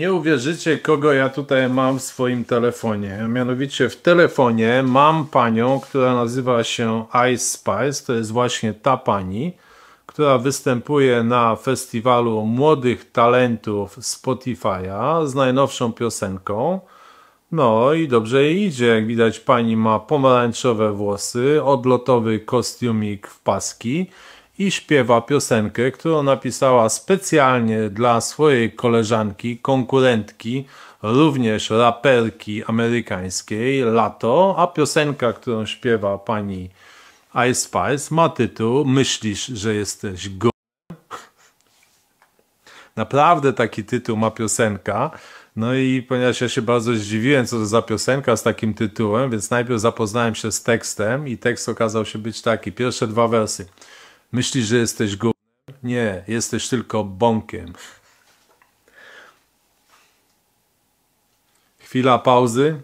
Nie uwierzycie, kogo ja tutaj mam w swoim telefonie. Mianowicie w telefonie mam panią, która nazywa się Ice Spice. To jest właśnie ta pani, która występuje na festiwalu młodych talentów Spotify'a z najnowszą piosenką. No i dobrze jej idzie. Jak widać, pani ma pomarańczowe włosy, odlotowy kostiumik w paski i śpiewa piosenkę, którą napisała specjalnie dla swojej koleżanki, konkurentki, również raperki amerykańskiej, Lato, a piosenka, którą śpiewa pani Ice Spice ma tytuł Myślisz, że jesteś go. Naprawdę taki tytuł ma piosenka. No i ponieważ ja się bardzo zdziwiłem, co to za piosenka z takim tytułem, więc najpierw zapoznałem się z tekstem i tekst okazał się być taki. Pierwsze dwa wersy. Myślisz, że jesteś gównem? Nie, jesteś tylko bąkiem. Chwila pauzy.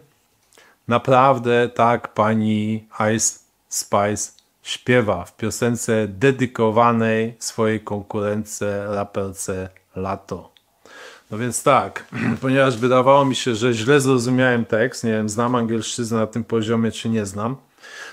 Naprawdę tak pani Ice Spice śpiewa w piosence dedykowanej swojej konkurence raperce Lato. No więc tak, ponieważ wydawało mi się, że źle zrozumiałem tekst, nie wiem, znam angielszczyznę na tym poziomie, czy nie znam,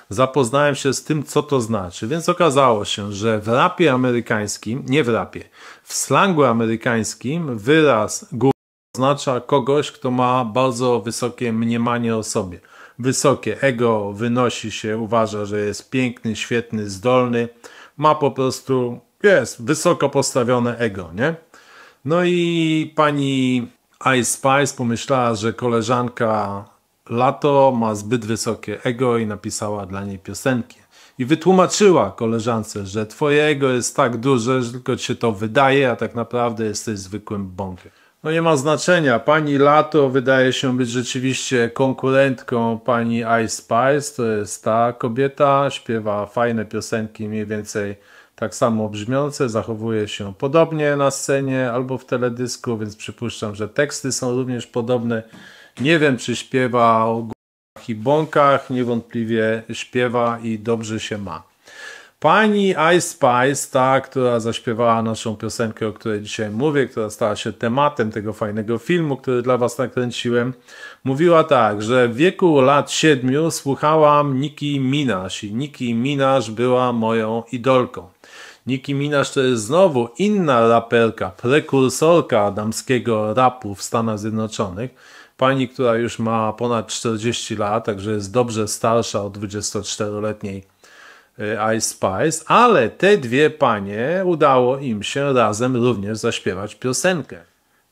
zapoznałem się z tym, co to znaczy. Więc okazało się, że w rapie amerykańskim, nie w rapie, w slangu amerykańskim wyraz guru oznacza kogoś, kto ma bardzo wysokie mniemanie o sobie. Wysokie ego, wynosi się, uważa, że jest piękny, świetny, zdolny, ma po prostu, jest wysoko postawione ego, nie? No i pani Ice Spice pomyślała, że koleżanka Lato ma zbyt wysokie ego i napisała dla niej piosenki. I wytłumaczyła koleżance, że twoje ego jest tak duże, że tylko ci się to wydaje, a tak naprawdę jesteś zwykłym bąkiem. No nie ma znaczenia. Pani Lato wydaje się być rzeczywiście konkurentką pani Ice Spice. To jest ta kobieta, śpiewa fajne piosenki, mniej więcej tak samo brzmiące, zachowuje się podobnie na scenie albo w teledysku, więc przypuszczam, że teksty są również podobne. Nie wiem, czy śpiewa o górach i bąkach, niewątpliwie śpiewa i dobrze się ma. Pani Ice Spice, ta, która zaśpiewała naszą piosenkę, o której dzisiaj mówię, która stała się tematem tego fajnego filmu, który dla Was nakręciłem, mówiła tak, że w wieku lat siedmiu słuchałam Nicki Minaj i Nicki Minaj była moją idolką. Nicki Minaj to jest znowu inna raperka, prekursorka damskiego rapu w Stanach Zjednoczonych, pani, która już ma ponad 40 lat, także jest dobrze starsza od 24-letniej e, Ice Spice, ale te dwie panie udało im się razem również zaśpiewać piosenkę.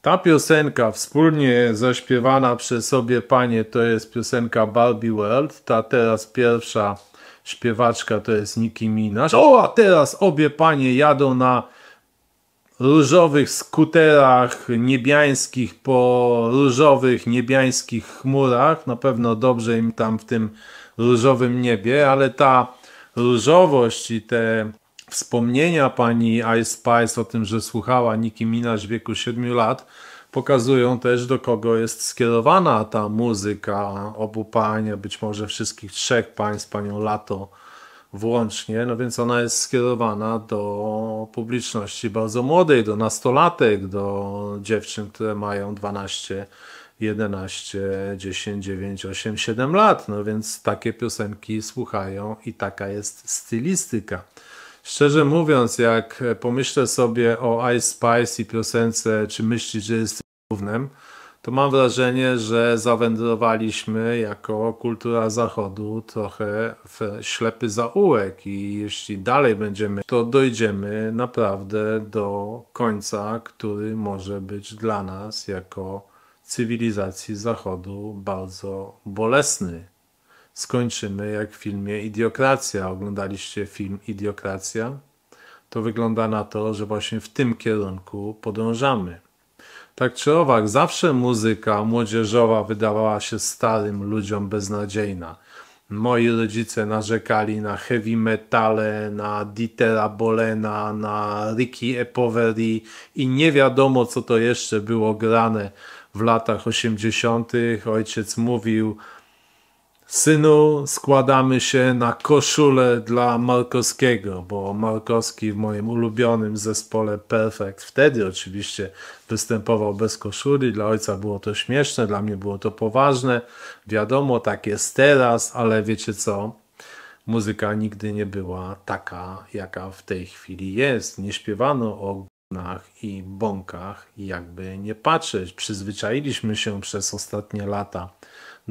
Ta piosenka wspólnie zaśpiewana przez obie panie to jest piosenka Barbie World, ta teraz pierwsza śpiewaczka to jest Nicki Minaj. O, a teraz obie panie jadą na różowych skuterach niebiańskich po różowych niebiańskich chmurach. Na pewno dobrze im tam w tym różowym niebie, ale ta różowość i te wspomnienia pani Ice Spice o tym, że słuchała Nicki Minaj w wieku 7 lat, pokazują też do kogo jest skierowana ta muzyka obu pań, być może wszystkich trzech pań z panią Lato włącznie, no więc ona jest skierowana do publiczności bardzo młodej, do nastolatek, do dziewczyn, które mają 12, 11, 10, 9, 8, 7 lat. No więc takie piosenki słuchają i taka jest stylistyka. Szczerze mówiąc, jak pomyślę sobie o Ice Spice i piosence, czy myśli, że jest równem, to mam wrażenie, że zawędrowaliśmy jako kultura zachodu trochę w ślepy zaułek i jeśli dalej będziemy, to dojdziemy naprawdę do końca, który może być dla nas jako cywilizacji zachodu bardzo bolesny. Skończymy jak w filmie Idiokracja. Oglądaliście film Idiokracja? To wygląda na to, że właśnie w tym kierunku podążamy. Tak czy owak, zawsze muzyka młodzieżowa wydawała się starym ludziom beznadziejna. Moi rodzice narzekali na heavy metale, na Dietera Bolena, na Ricky Epovery i nie wiadomo co to jeszcze było grane w latach 80. Ojciec mówił, Synu, składamy się na koszulę dla Markowskiego, bo Markowski w moim ulubionym zespole Perfect wtedy oczywiście występował bez koszuli. Dla ojca było to śmieszne, dla mnie było to poważne. Wiadomo, tak jest teraz, ale wiecie co? Muzyka nigdy nie była taka, jaka w tej chwili jest. Nie śpiewano o gnach i bąkach, jakby nie patrzeć. Przyzwyczailiśmy się przez ostatnie lata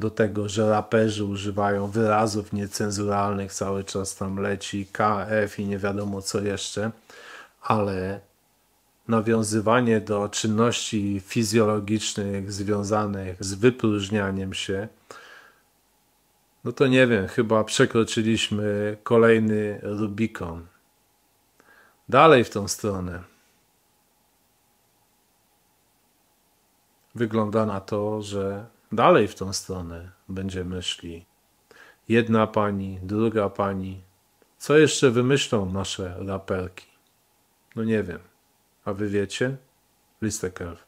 do tego, że raperzy używają wyrazów niecenzuralnych, cały czas tam leci KF i nie wiadomo co jeszcze, ale nawiązywanie do czynności fizjologicznych związanych z wypróżnianiem się, no to nie wiem, chyba przekroczyliśmy kolejny Rubikon. Dalej w tą stronę. Wygląda na to, że Dalej w tą stronę będziemy szli. Jedna pani, druga pani. Co jeszcze wymyślą nasze raperki? No nie wiem. A wy wiecie? Listek